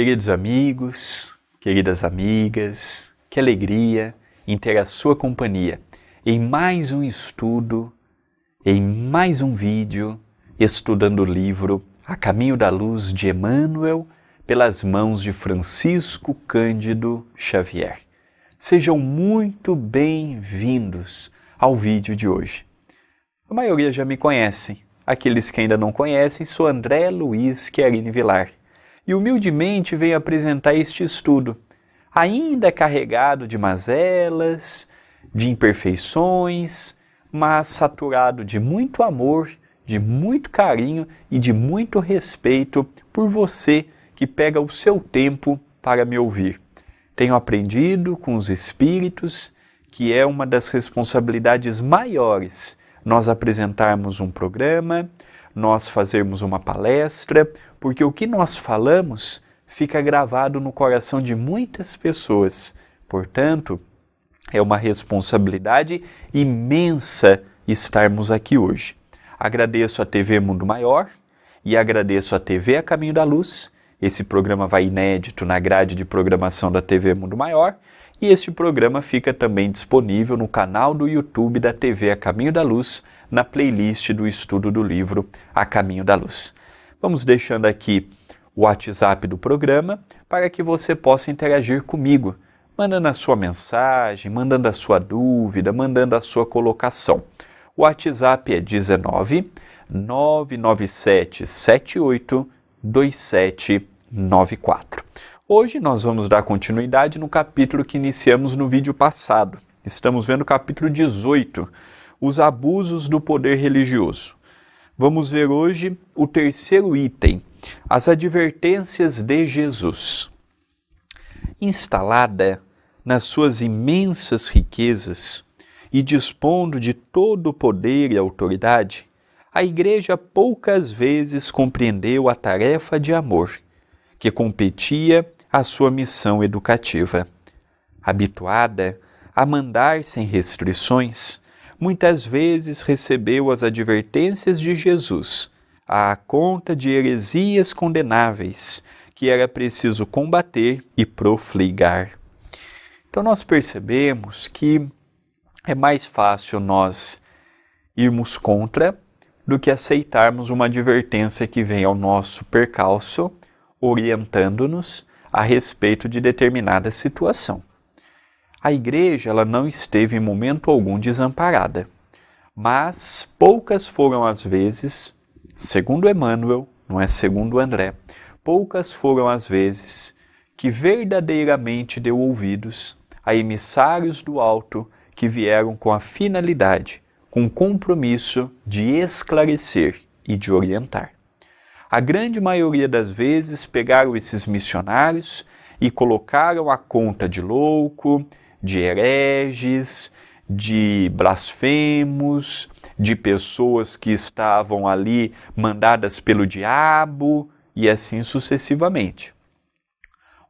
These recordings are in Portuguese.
Queridos amigos, queridas amigas, que alegria em ter a sua companhia em mais um estudo, em mais um vídeo, estudando o livro A Caminho da Luz de Emmanuel, pelas mãos de Francisco Cândido Xavier. Sejam muito bem-vindos ao vídeo de hoje. A maioria já me conhecem. Aqueles que ainda não conhecem, sou André Luiz Querine Vilar e humildemente veio apresentar este estudo, ainda carregado de mazelas, de imperfeições, mas saturado de muito amor, de muito carinho e de muito respeito por você que pega o seu tempo para me ouvir. Tenho aprendido com os Espíritos que é uma das responsabilidades maiores nós apresentarmos um programa, nós fazermos uma palestra, porque o que nós falamos fica gravado no coração de muitas pessoas. Portanto, é uma responsabilidade imensa estarmos aqui hoje. Agradeço à TV Mundo Maior e agradeço à TV A Caminho da Luz. Esse programa vai inédito na grade de programação da TV Mundo Maior e este programa fica também disponível no canal do YouTube da TV A Caminho da Luz, na playlist do estudo do livro A Caminho da Luz. Vamos deixando aqui o WhatsApp do programa para que você possa interagir comigo, mandando a sua mensagem, mandando a sua dúvida, mandando a sua colocação. O WhatsApp é 19 997 78 2794. Hoje nós vamos dar continuidade no capítulo que iniciamos no vídeo passado. Estamos vendo o capítulo 18, os abusos do poder religioso. Vamos ver hoje o terceiro item, as advertências de Jesus. Instalada nas suas imensas riquezas e dispondo de todo o poder e autoridade, a Igreja poucas vezes compreendeu a tarefa de amor que competia à sua missão educativa. Habituada a mandar sem restrições, muitas vezes recebeu as advertências de Jesus à conta de heresias condenáveis que era preciso combater e profligar. Então nós percebemos que é mais fácil nós irmos contra do que aceitarmos uma advertência que vem ao nosso percalço, orientando-nos a respeito de determinada situação. A igreja ela não esteve em momento algum desamparada, mas poucas foram as vezes, segundo Emmanuel, não é segundo André, poucas foram as vezes que verdadeiramente deu ouvidos a emissários do alto que vieram com a finalidade, com o compromisso de esclarecer e de orientar. A grande maioria das vezes pegaram esses missionários e colocaram a conta de louco, de hereges, de blasfemos, de pessoas que estavam ali mandadas pelo diabo e assim sucessivamente.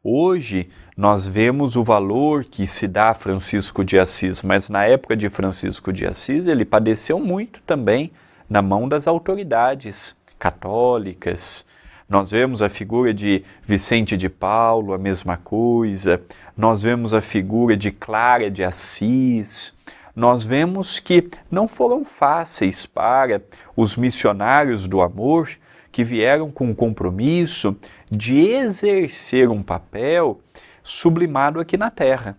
Hoje nós vemos o valor que se dá a Francisco de Assis, mas na época de Francisco de Assis ele padeceu muito também na mão das autoridades católicas. Nós vemos a figura de Vicente de Paulo, a mesma coisa, nós vemos a figura de Clara de Assis, nós vemos que não foram fáceis para os missionários do amor que vieram com o compromisso de exercer um papel sublimado aqui na Terra,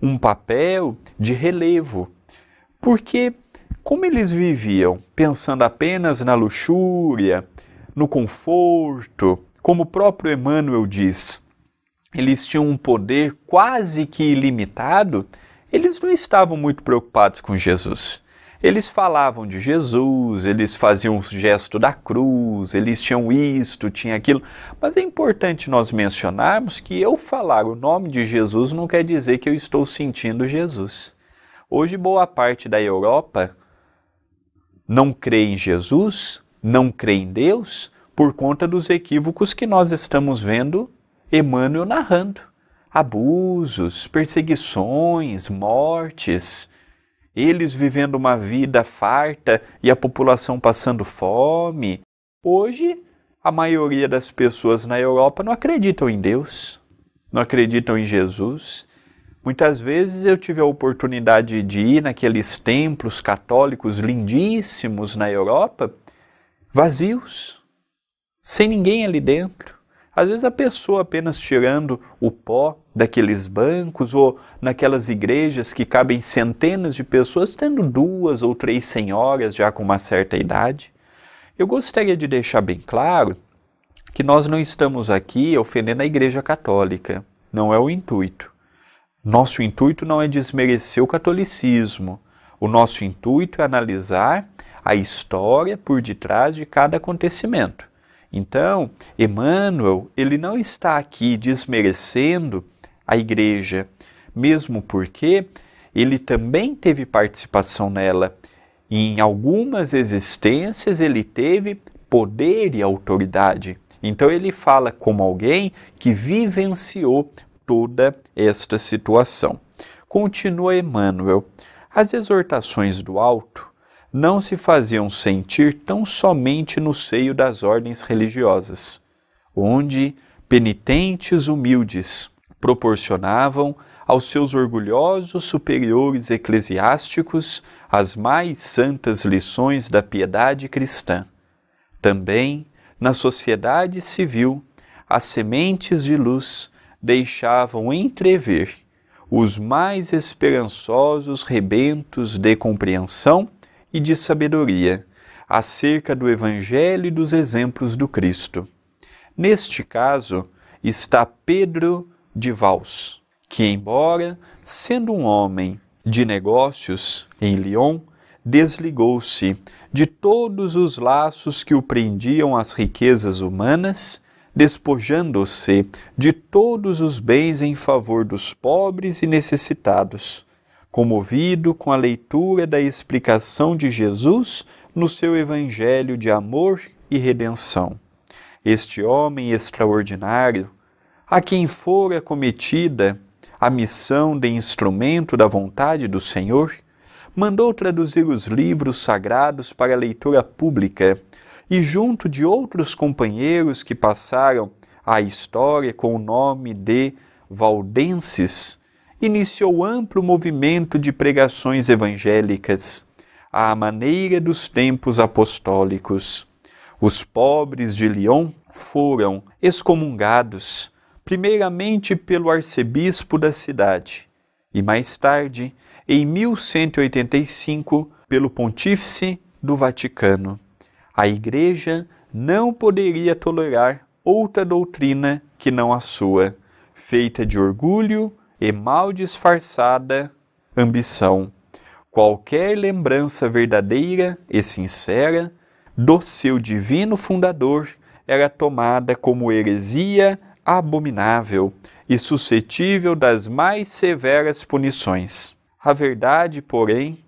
um papel de relevo, porque como eles viviam pensando apenas na luxúria, no conforto, como o próprio Emmanuel diz, eles tinham um poder quase que ilimitado, eles não estavam muito preocupados com Jesus. Eles falavam de Jesus, eles faziam o gesto da cruz, eles tinham isto, tinha aquilo. Mas é importante nós mencionarmos que eu falar o nome de Jesus não quer dizer que eu estou sentindo Jesus. Hoje, boa parte da Europa não crê em Jesus, não crê em Deus, por conta dos equívocos que nós estamos vendo Emmanuel narrando abusos, perseguições, mortes, eles vivendo uma vida farta e a população passando fome. Hoje, a maioria das pessoas na Europa não acreditam em Deus, não acreditam em Jesus. Muitas vezes eu tive a oportunidade de ir naqueles templos católicos lindíssimos na Europa, vazios, sem ninguém ali dentro. Às vezes a pessoa apenas tirando o pó daqueles bancos ou naquelas igrejas que cabem centenas de pessoas, tendo duas ou três senhoras já com uma certa idade. Eu gostaria de deixar bem claro que nós não estamos aqui ofendendo a Igreja Católica, não é o intuito. Nosso intuito não é desmerecer o catolicismo. O nosso intuito é analisar a história por detrás de cada acontecimento. Então, Emmanuel, ele não está aqui desmerecendo a igreja, mesmo porque ele também teve participação nela. Em algumas existências ele teve poder e autoridade. Então ele fala como alguém que vivenciou toda esta situação. Continua Emmanuel. As exortações do alto não se faziam sentir tão somente no seio das ordens religiosas, onde penitentes humildes proporcionavam aos seus orgulhosos superiores eclesiásticos as mais santas lições da piedade cristã. Também, na sociedade civil, as sementes de luz deixavam entrever os mais esperançosos rebentos de compreensão e de sabedoria, acerca do Evangelho e dos exemplos do Cristo. Neste caso, está Pedro de Vals, que, embora sendo um homem de negócios em Lyon, desligou-se de todos os laços que o prendiam às riquezas humanas, despojando-se de todos os bens em favor dos pobres e necessitados comovido com a leitura da explicação de Jesus no seu evangelho de amor e redenção. Este homem extraordinário, a quem fora cometida a missão de instrumento da vontade do Senhor, mandou traduzir os livros sagrados para leitura pública e, junto de outros companheiros que passaram a história com o nome de Valdenses, iniciou amplo movimento de pregações evangélicas, à maneira dos tempos apostólicos. Os pobres de Lyon foram excomungados, primeiramente pelo arcebispo da cidade e mais tarde, em 1185, pelo pontífice do Vaticano. A Igreja não poderia tolerar outra doutrina que não a sua, feita de orgulho, e mal disfarçada ambição, qualquer lembrança verdadeira e sincera do seu divino fundador era tomada como heresia abominável e suscetível das mais severas punições. A verdade, porém,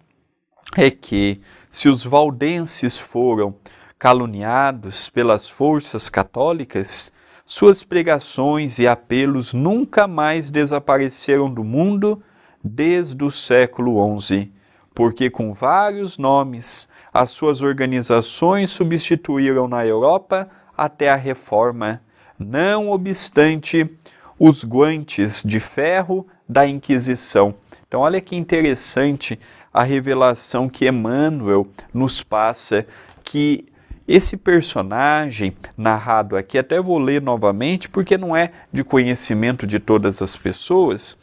é que, se os valdenses foram caluniados pelas forças católicas, suas pregações e apelos nunca mais desapareceram do mundo desde o século XI, porque com vários nomes as suas organizações substituíram na Europa até a Reforma, não obstante os guantes de ferro da Inquisição. Então, olha que interessante a revelação que Emmanuel nos passa, que esse personagem narrado aqui, até vou ler novamente, porque não é de conhecimento de todas as pessoas,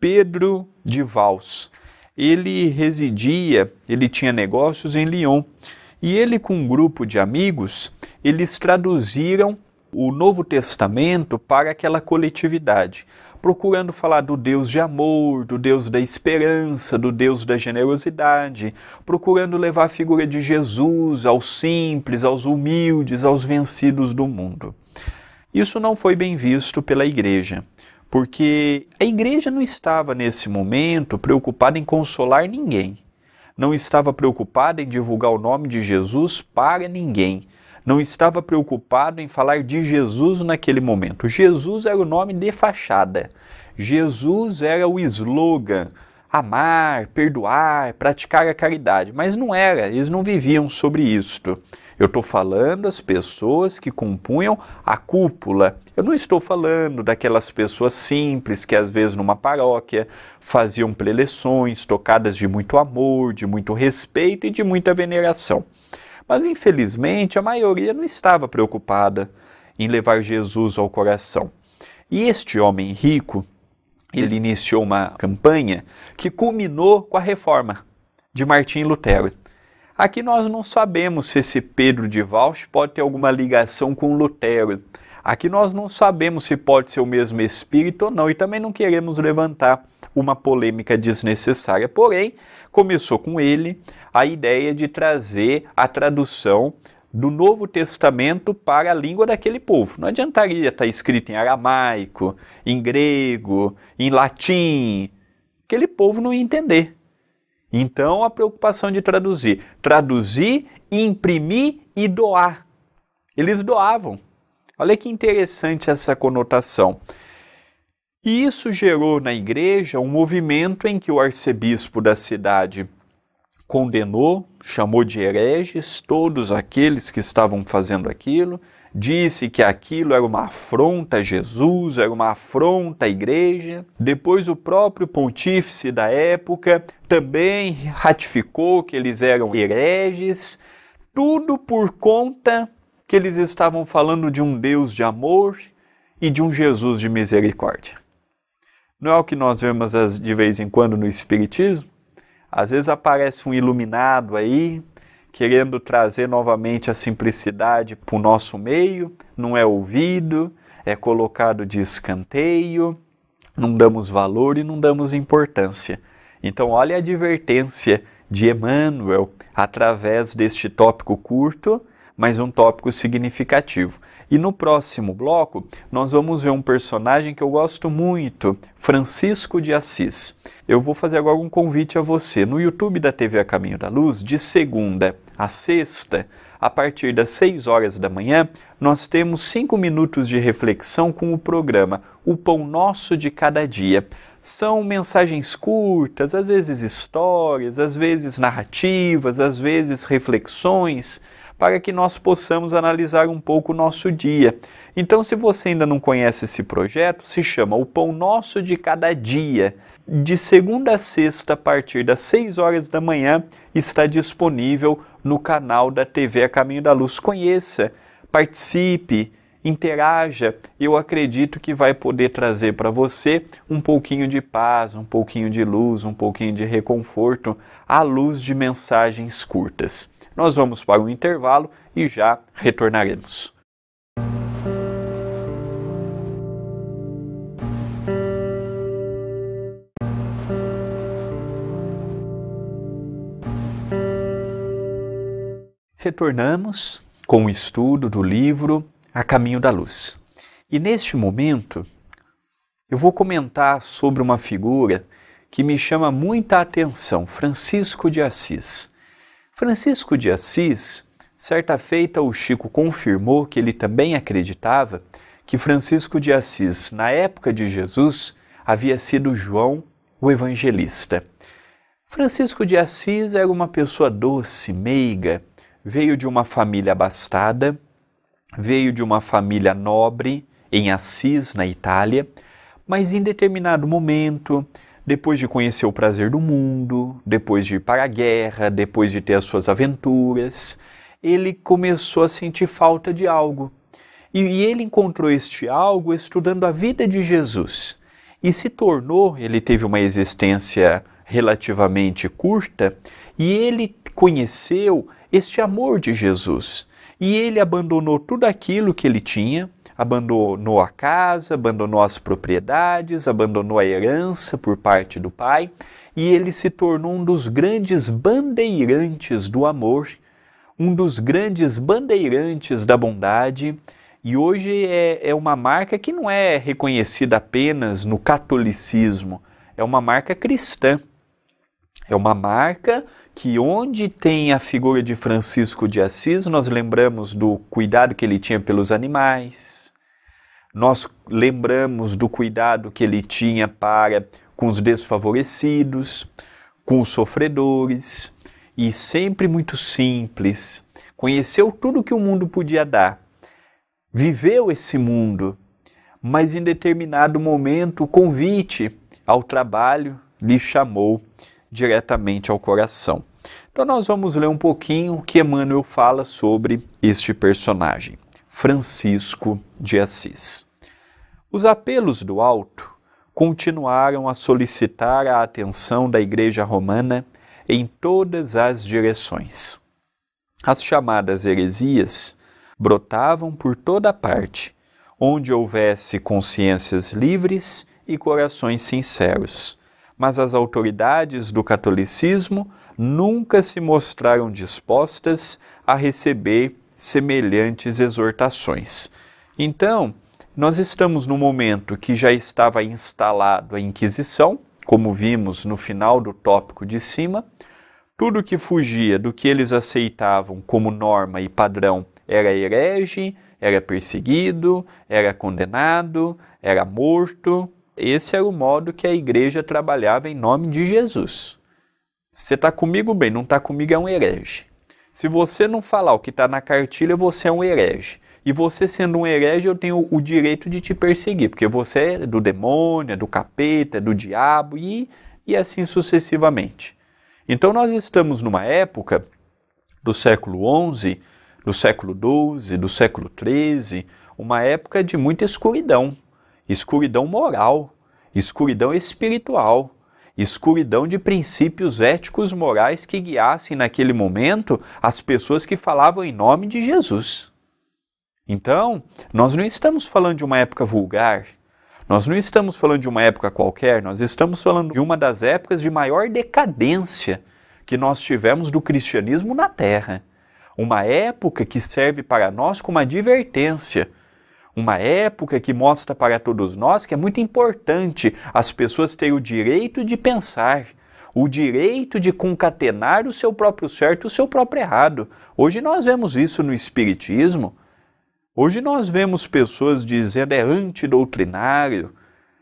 Pedro de Vals. Ele residia, ele tinha negócios em Lyon. E ele, com um grupo de amigos, eles traduziram o Novo Testamento para aquela coletividade procurando falar do Deus de amor, do Deus da esperança, do Deus da generosidade, procurando levar a figura de Jesus aos simples, aos humildes, aos vencidos do mundo. Isso não foi bem visto pela igreja, porque a igreja não estava nesse momento preocupada em consolar ninguém, não estava preocupada em divulgar o nome de Jesus para ninguém não estava preocupado em falar de Jesus naquele momento. Jesus era o nome de fachada. Jesus era o slogan amar, perdoar, praticar a caridade. Mas não era, eles não viviam sobre isto. Eu estou falando as pessoas que compunham a cúpula. Eu não estou falando daquelas pessoas simples que, às vezes, numa paróquia faziam preleções tocadas de muito amor, de muito respeito e de muita veneração. Mas infelizmente a maioria não estava preocupada em levar Jesus ao coração. E este homem rico, ele iniciou uma campanha que culminou com a reforma de Martim Lutero. Aqui nós não sabemos se esse Pedro de Valch pode ter alguma ligação com Lutero. Aqui nós não sabemos se pode ser o mesmo espírito ou não e também não queremos levantar uma polêmica desnecessária. Porém, começou com ele a ideia de trazer a tradução do Novo Testamento para a língua daquele povo. Não adiantaria estar tá escrito em aramaico, em grego, em latim. Aquele povo não ia entender. Então, a preocupação de traduzir. Traduzir, imprimir e doar. Eles doavam. Olha que interessante essa conotação. E isso gerou na igreja um movimento em que o arcebispo da cidade condenou, chamou de hereges todos aqueles que estavam fazendo aquilo, disse que aquilo era uma afronta a Jesus, era uma afronta à igreja. Depois, o próprio pontífice da época também ratificou que eles eram hereges, tudo por conta que eles estavam falando de um Deus de amor e de um Jesus de misericórdia. Não é o que nós vemos de vez em quando no Espiritismo? Às vezes aparece um iluminado aí, querendo trazer novamente a simplicidade para o nosso meio, não é ouvido, é colocado de escanteio, não damos valor e não damos importância. Então, olha a advertência de Emmanuel através deste tópico curto mas um tópico significativo. E no próximo bloco, nós vamos ver um personagem que eu gosto muito, Francisco de Assis. Eu vou fazer agora um convite a você. No YouTube da TV A Caminho da Luz, de segunda a sexta, a partir das 6 horas da manhã, nós temos 5 minutos de reflexão com o programa O Pão Nosso de Cada Dia. São mensagens curtas, às vezes histórias, às vezes narrativas, às vezes reflexões para que nós possamos analisar um pouco o nosso dia. Então, se você ainda não conhece esse projeto, se chama O Pão Nosso de Cada Dia. De segunda a sexta, a partir das 6 horas da manhã, está disponível no canal da TV A Caminho da Luz. Conheça, participe, interaja. Eu acredito que vai poder trazer para você um pouquinho de paz, um pouquinho de luz, um pouquinho de reconforto à luz de mensagens curtas. Nós vamos para um intervalo e já retornaremos. Retornamos com o estudo do livro A Caminho da Luz. E neste momento, eu vou comentar sobre uma figura que me chama muita atenção, Francisco de Assis. Francisco de Assis, certa feita o Chico confirmou que ele também acreditava que Francisco de Assis, na época de Jesus, havia sido João o Evangelista. Francisco de Assis era uma pessoa doce, meiga, veio de uma família abastada, veio de uma família nobre em Assis, na Itália, mas em determinado momento depois de conhecer o prazer do mundo, depois de ir para a guerra, depois de ter as suas aventuras, ele começou a sentir falta de algo. E, e ele encontrou este algo estudando a vida de Jesus. E se tornou, ele teve uma existência relativamente curta, e ele conheceu este amor de Jesus. E ele abandonou tudo aquilo que ele tinha, abandonou a casa, abandonou as propriedades, abandonou a herança por parte do pai, e ele se tornou um dos grandes bandeirantes do amor, um dos grandes bandeirantes da bondade. E hoje é, é uma marca que não é reconhecida apenas no catolicismo, é uma marca cristã. É uma marca que, onde tem a figura de Francisco de Assis, nós lembramos do cuidado que ele tinha pelos animais, nós lembramos do cuidado que ele tinha para com os desfavorecidos, com os sofredores, e sempre muito simples. Conheceu tudo que o mundo podia dar, viveu esse mundo, mas em determinado momento o convite ao trabalho lhe chamou diretamente ao coração. Então, nós vamos ler um pouquinho o que Emmanuel fala sobre este personagem. Francisco de Assis. Os apelos do alto continuaram a solicitar a atenção da Igreja Romana em todas as direções. As chamadas heresias brotavam por toda parte, onde houvesse consciências livres e corações sinceros, mas as autoridades do catolicismo nunca se mostraram dispostas a receber semelhantes exortações. Então, nós estamos no momento que já estava instalado a Inquisição, como vimos no final do tópico de cima. Tudo que fugia do que eles aceitavam como norma e padrão era herege, era perseguido, era condenado, era morto. Esse era o modo que a igreja trabalhava em nome de Jesus. Você está comigo bem, não está comigo é um herege. Se você não falar o que está na cartilha, você é um herege. E você sendo um herege, eu tenho o direito de te perseguir, porque você é do demônio, é do capeta, é do diabo e, e assim sucessivamente. Então nós estamos numa época do século XI, do século XII, do século XIII, uma época de muita escuridão, escuridão moral, escuridão espiritual escuridão de princípios éticos morais que guiassem naquele momento as pessoas que falavam em nome de Jesus. Então, nós não estamos falando de uma época vulgar, nós não estamos falando de uma época qualquer, nós estamos falando de uma das épocas de maior decadência que nós tivemos do cristianismo na Terra. Uma época que serve para nós como advertência uma época que mostra para todos nós que é muito importante as pessoas terem o direito de pensar, o direito de concatenar o seu próprio certo e o seu próprio errado. Hoje nós vemos isso no Espiritismo. Hoje nós vemos pessoas dizendo é antidoutrinário,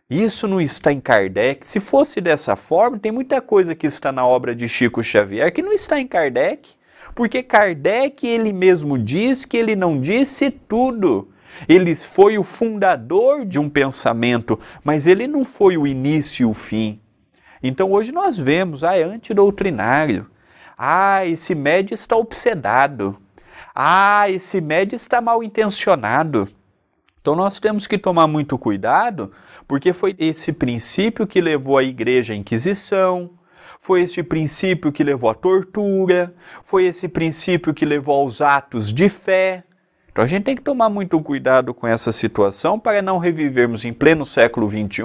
isso não está em Kardec. Se fosse dessa forma, tem muita coisa que está na obra de Chico Xavier que não está em Kardec, porque Kardec ele mesmo diz que ele não disse tudo. Ele foi o fundador de um pensamento, mas ele não foi o início e o fim. Então hoje nós vemos, ah, é antidoutrinário. Ah, esse médio está obsedado. Ah, esse médio está mal intencionado. Então nós temos que tomar muito cuidado, porque foi esse princípio que levou a igreja à Inquisição, foi esse princípio que levou à tortura, foi esse princípio que levou aos atos de fé. Então a gente tem que tomar muito cuidado com essa situação para não revivermos em pleno século XXI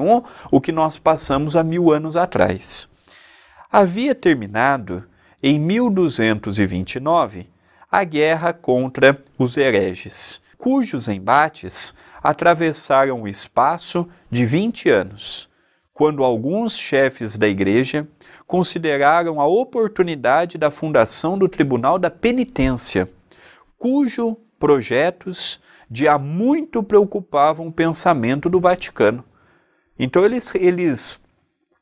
o que nós passamos há mil anos atrás. Havia terminado, em 1229, a guerra contra os hereges, cujos embates atravessaram o espaço de 20 anos, quando alguns chefes da igreja consideraram a oportunidade da fundação do Tribunal da Penitência, cujo projetos de há muito preocupavam o pensamento do Vaticano. Então eles, eles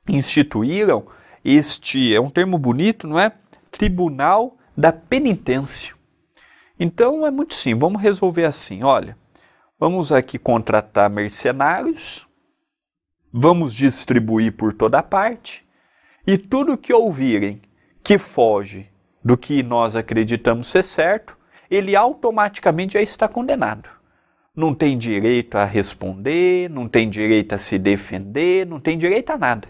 instituíram este, é um termo bonito, não é? Tribunal da Penitência. Então é muito sim, vamos resolver assim, olha, vamos aqui contratar mercenários, vamos distribuir por toda parte, e tudo que ouvirem que foge do que nós acreditamos ser certo, ele automaticamente já está condenado. Não tem direito a responder, não tem direito a se defender, não tem direito a nada.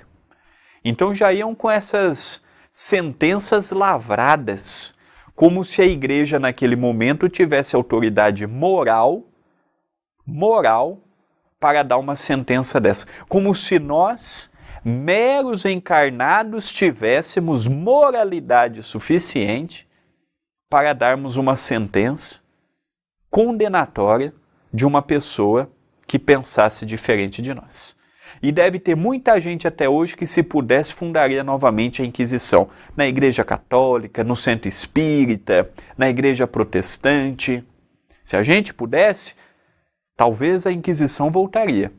Então já iam com essas sentenças lavradas, como se a igreja naquele momento tivesse autoridade moral, moral, para dar uma sentença dessa. Como se nós, meros encarnados, tivéssemos moralidade suficiente para darmos uma sentença condenatória de uma pessoa que pensasse diferente de nós. E deve ter muita gente até hoje que, se pudesse, fundaria novamente a Inquisição na Igreja Católica, no Centro Espírita, na Igreja Protestante. Se a gente pudesse, talvez a Inquisição voltaria.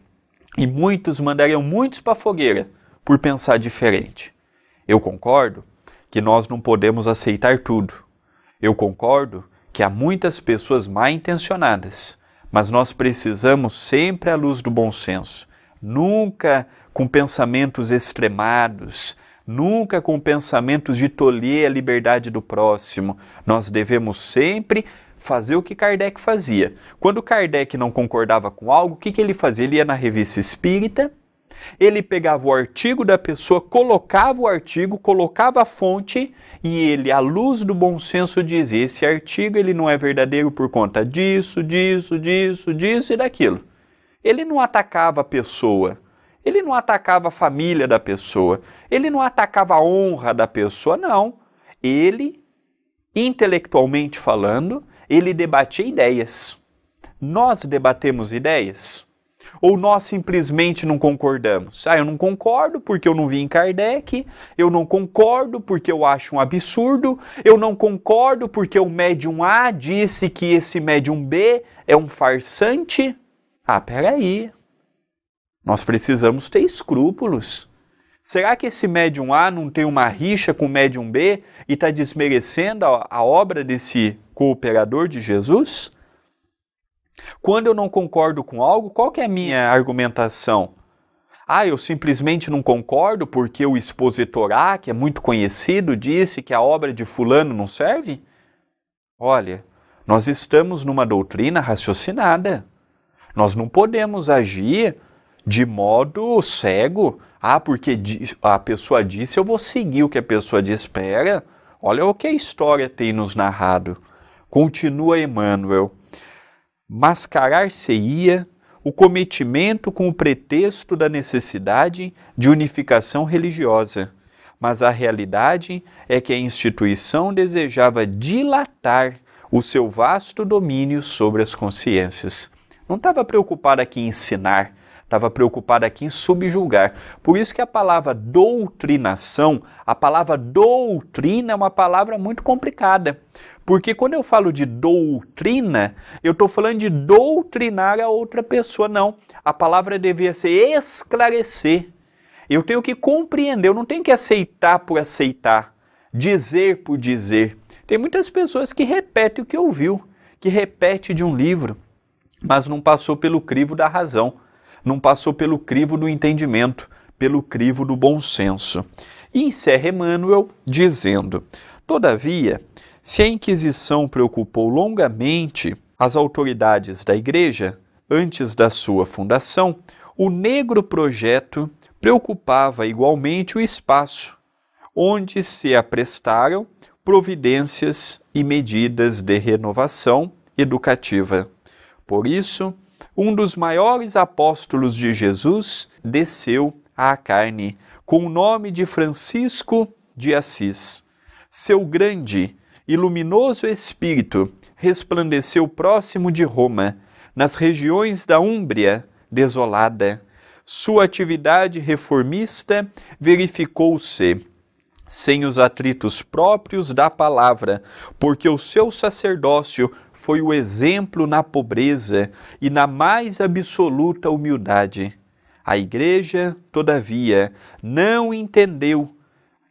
E muitos mandariam muitos para a fogueira por pensar diferente. Eu concordo que nós não podemos aceitar tudo, eu concordo que há muitas pessoas mal intencionadas, mas nós precisamos sempre à luz do bom senso, nunca com pensamentos extremados, nunca com pensamentos de tolher a liberdade do próximo. Nós devemos sempre fazer o que Kardec fazia. Quando Kardec não concordava com algo, o que, que ele fazia? Ele ia na revista espírita ele pegava o artigo da pessoa, colocava o artigo, colocava a fonte e ele, à luz do bom senso, dizia: esse artigo ele não é verdadeiro por conta disso, disso, disso, disso e daquilo. Ele não atacava a pessoa, ele não atacava a família da pessoa, ele não atacava a honra da pessoa, não. Ele, intelectualmente falando, ele debatia ideias. Nós debatemos ideias? ou nós simplesmente não concordamos? Ah, eu não concordo porque eu não vi em Kardec, eu não concordo porque eu acho um absurdo, eu não concordo porque o médium A disse que esse médium B é um farsante. Ah, peraí. Nós precisamos ter escrúpulos. Será que esse médium A não tem uma rixa com o médium B e está desmerecendo a, a obra desse cooperador de Jesus? Quando eu não concordo com algo, qual que é a minha argumentação? Ah, eu simplesmente não concordo porque o expositor A, que é muito conhecido, disse que a obra de fulano não serve? Olha, nós estamos numa doutrina raciocinada. Nós não podemos agir de modo cego. Ah, porque a pessoa disse, eu vou seguir o que a pessoa disse. Espera, olha o que a história tem nos narrado. Continua Emmanuel mascarar-se-ia o cometimento com o pretexto da necessidade de unificação religiosa, mas a realidade é que a instituição desejava dilatar o seu vasto domínio sobre as consciências. Não estava preocupada em ensinar, estava preocupada aqui em subjulgar. Por isso que a palavra doutrinação, a palavra doutrina é uma palavra muito complicada. Porque quando eu falo de doutrina, eu estou falando de doutrinar a outra pessoa. Não, a palavra devia ser esclarecer. Eu tenho que compreender, eu não tenho que aceitar por aceitar, dizer por dizer. Tem muitas pessoas que repetem o que ouviu, que repete de um livro, mas não passou pelo crivo da razão não passou pelo crivo do entendimento, pelo crivo do bom senso. E encerra Emmanuel dizendo: Todavia, se a Inquisição preocupou longamente as autoridades da Igreja, antes da sua fundação, o negro projeto preocupava igualmente o espaço onde se aprestaram providências e medidas de renovação educativa. Por isso, um dos maiores apóstolos de Jesus, desceu à carne com o nome de Francisco de Assis. Seu grande e luminoso espírito resplandeceu próximo de Roma, nas regiões da Úmbria desolada. Sua atividade reformista verificou-se sem os atritos próprios da palavra, porque o seu sacerdócio foi o exemplo na pobreza e na mais absoluta humildade. A igreja, todavia, não entendeu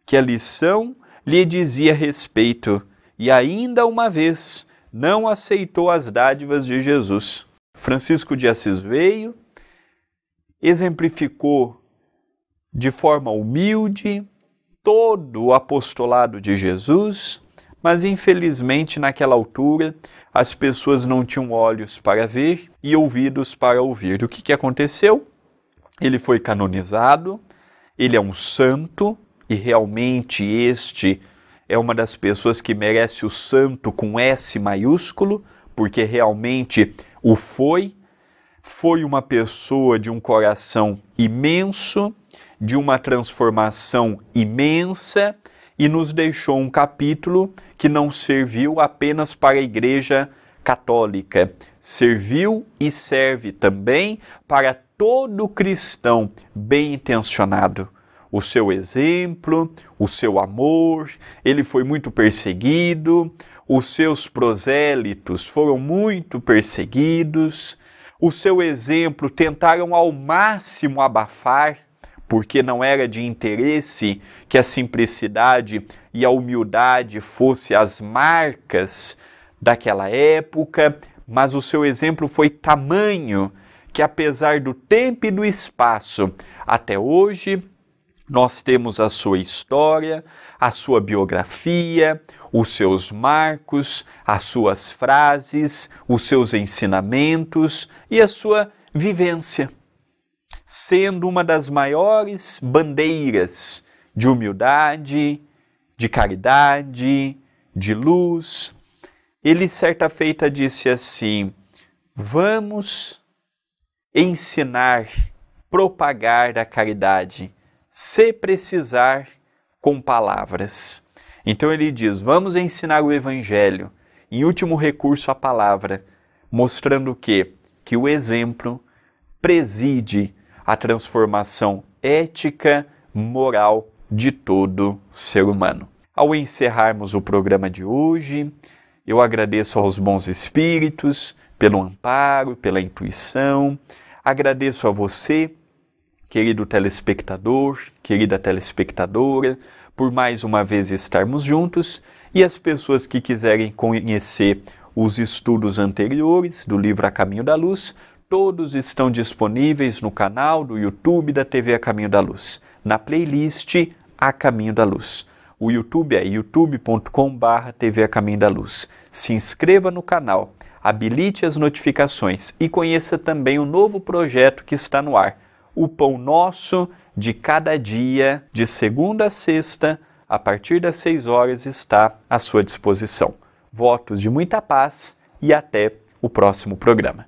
que a lição lhe dizia respeito e ainda uma vez não aceitou as dádivas de Jesus. Francisco de Assis veio, exemplificou de forma humilde todo o apostolado de Jesus, mas infelizmente naquela altura as pessoas não tinham olhos para ver e ouvidos para ouvir. O que, que aconteceu? Ele foi canonizado, ele é um santo, e realmente este é uma das pessoas que merece o santo com S maiúsculo, porque realmente o foi. Foi uma pessoa de um coração imenso, de uma transformação imensa e nos deixou um capítulo que não serviu apenas para a Igreja Católica, serviu e serve também para todo cristão bem intencionado. O seu exemplo, o seu amor, ele foi muito perseguido, os seus prosélitos foram muito perseguidos, o seu exemplo tentaram ao máximo abafar, porque não era de interesse que a simplicidade e a humildade fossem as marcas daquela época, mas o seu exemplo foi tamanho que, apesar do tempo e do espaço, até hoje nós temos a sua história, a sua biografia, os seus marcos, as suas frases, os seus ensinamentos e a sua vivência sendo uma das maiores bandeiras de humildade, de caridade, de luz. Ele, certa feita, disse assim: Vamos ensinar, propagar a caridade, se precisar, com palavras. Então ele diz: Vamos ensinar o Evangelho, em último recurso, a palavra, mostrando que, que o exemplo preside a transformação ética, moral de todo ser humano. Ao encerrarmos o programa de hoje, eu agradeço aos bons espíritos pelo amparo, pela intuição. Agradeço a você, querido telespectador, querida telespectadora, por mais uma vez estarmos juntos e as pessoas que quiserem conhecer os estudos anteriores do livro A Caminho da Luz Todos estão disponíveis no canal do YouTube da TV A Caminho da Luz, na playlist A Caminho da Luz. O YouTube é youtube.com.br TV A Caminho da Luz. Se inscreva no canal, habilite as notificações e conheça também o novo projeto que está no ar, o Pão Nosso de Cada Dia, de segunda a sexta, a partir das 6 horas, está à sua disposição. Votos de muita paz e até o próximo programa.